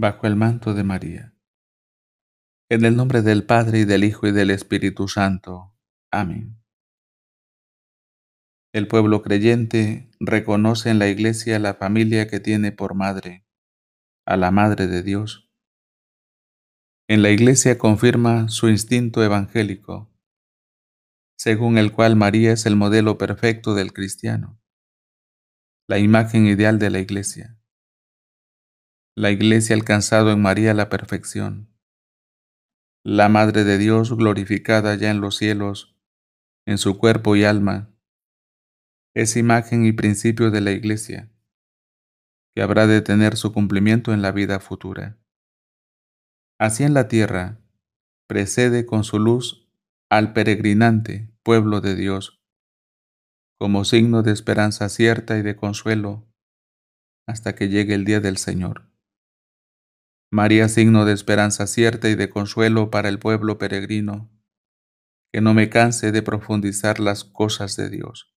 bajo el manto de María. En el nombre del Padre y del Hijo y del Espíritu Santo. Amén. El pueblo creyente reconoce en la iglesia la familia que tiene por madre, a la Madre de Dios. En la iglesia confirma su instinto evangélico, según el cual María es el modelo perfecto del cristiano, la imagen ideal de la iglesia la Iglesia alcanzado en María la perfección. La Madre de Dios glorificada ya en los cielos, en su cuerpo y alma, es imagen y principio de la Iglesia, que habrá de tener su cumplimiento en la vida futura. Así en la tierra, precede con su luz al peregrinante pueblo de Dios, como signo de esperanza cierta y de consuelo, hasta que llegue el día del Señor. María, signo de esperanza cierta y de consuelo para el pueblo peregrino, que no me canse de profundizar las cosas de Dios.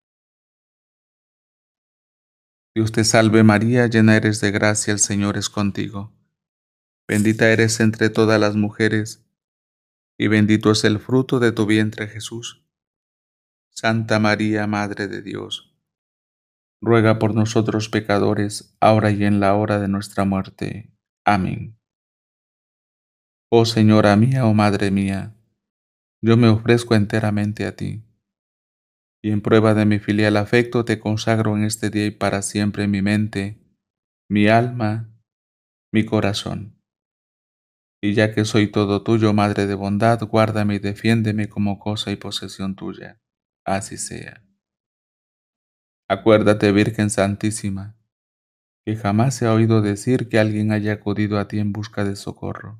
Dios te salve María, llena eres de gracia, el Señor es contigo. Bendita eres entre todas las mujeres, y bendito es el fruto de tu vientre Jesús. Santa María, Madre de Dios, ruega por nosotros pecadores, ahora y en la hora de nuestra muerte. Amén. Oh Señora mía, oh Madre mía, yo me ofrezco enteramente a ti. Y en prueba de mi filial afecto te consagro en este día y para siempre mi mente, mi alma, mi corazón. Y ya que soy todo tuyo, Madre de bondad, guárdame y defiéndeme como cosa y posesión tuya. Así sea. Acuérdate, Virgen Santísima, que jamás se ha oído decir que alguien haya acudido a ti en busca de socorro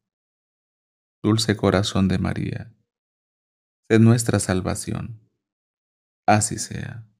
Dulce corazón de María, sed nuestra salvación. Así sea.